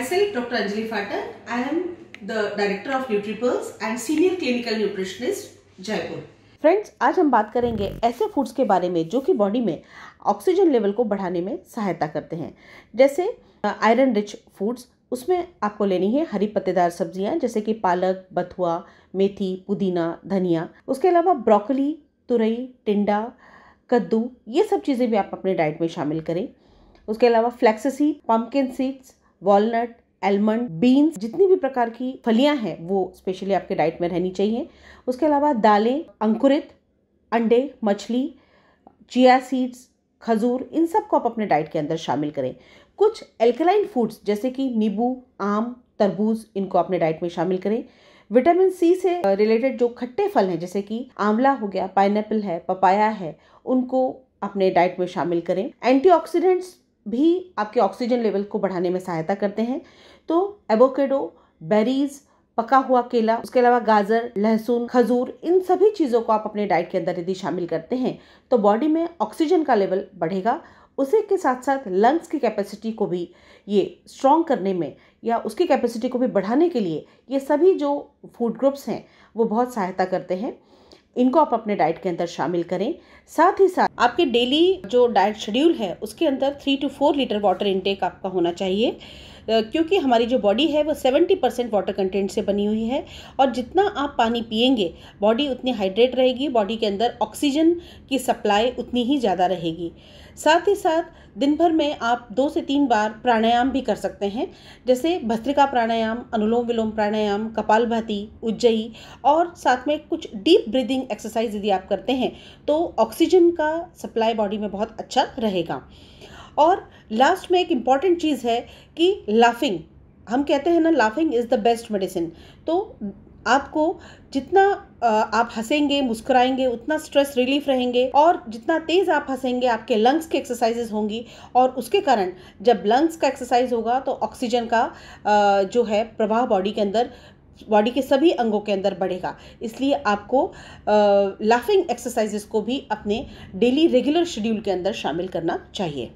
Myself, Dr. Anjali Fatak. I am the Director of NutriPulse and Senior Clinical Nutritionist, Jaipur. Friends आज हम बात करेंगे ऐसे foods के बारे में जो कि बॉडी में ऑक्सीजन लेवल को बढ़ाने में सहायता करते हैं जैसे आयरन रिच फूड्स उसमें आपको लेनी है हरी पत्तेदार सब्जियां जैसे कि पालक बथुआ मेथी पुदीना धनिया उसके अलावा ब्रोकली तुरई टिंडा कद्दू ये सब चीज़ें भी आप अपने डाइट में शामिल करें उसके अलावा flaxseed pumpkin seeds walnut almond beans जितनी भी प्रकार की फलियां हैं वो स्पेशली आपके डाइट में रहनी चाहिए उसके अलावा दालें अंकुरित अंडे मछली चिया सीड्स खजूर इन सब को आप अपने डाइट के अंदर शामिल करें कुछ एल्कलाइन फूड्स जैसे कि नींबू आम तरबूज इनको अपने डाइट में शामिल करें विटामिन सी से रिलेटेड जो खट्टे फल हैं जैसे कि आंवला हो गया पाइनएप्पल है पपाया है उनको अपने डाइट में शामिल करें एंटीऑक्सीडेंट्स भी आपके ऑक्सीजन लेवल को बढ़ाने में सहायता करते हैं तो एवोकेडो बेरीज़ पका हुआ केला उसके अलावा गाजर लहसुन खजूर इन सभी चीज़ों को आप अपने डाइट के अंदर यदि शामिल करते हैं तो बॉडी में ऑक्सीजन का लेवल बढ़ेगा उसी के साथ साथ लंग्स की कैपेसिटी को भी ये स्ट्रॉन्ग करने में या उसकी कैपेसिटी को भी बढ़ाने के लिए ये सभी जो फूड ग्रुप्स हैं वो बहुत सहायता करते हैं इनको आप अपने डाइट के अंदर शामिल करें साथ ही साथ आपके डेली जो डाइट शेड्यूल है उसके अंदर three two four litre water intake आपका होना चाहिए क्योंकि हमारी जो बॉडी है वो सेवेंटी परसेंट वाटर कंटेंट से बनी हुई है और जितना आप पानी पियेंगे बॉडी उतनी हाइड्रेट रहेगी बॉडी के अंदर ऑक्सीजन की सप्लाई उतनी ही ज़्यादा रहेगी साथ ही साथ दिन भर में आप दो से तीन बार प्राणायाम भी कर सकते हैं जैसे भस्त्रिका प्राणायाम अनुलोम विलोम प्राणायाम कपालभाति उज्जयी और साथ में कुछ डीप ब्रीदिंग एक्सरसाइज यदि आप करते हैं तो ऑक्सीजन का सप्लाई बॉडी में बहुत अच्छा रहेगा और लास्ट में एक इम्पॉर्टेंट चीज़ है कि लाफिंग हम कहते हैं ना laughing is the best medicine तो आपको जितना आप हंसेंगे मुस्कुराएंगे उतना स्ट्रेस रिलीफ रहेंगे और जितना तेज़ आप हंसेंगे आपके लंग्स की एक्सरसाइजेज होंगी और उसके कारण जब लंग्स का एक्सरसाइज होगा तो ऑक्सीजन का जो है प्रवाह बॉडी के अंदर बॉडी के सभी अंगों के अंदर बढ़ेगा इसलिए आपको लाफिंग एक्सरसाइजेस को भी अपने डेली रेगुलर शेड्यूल के अंदर शामिल करना चाहिए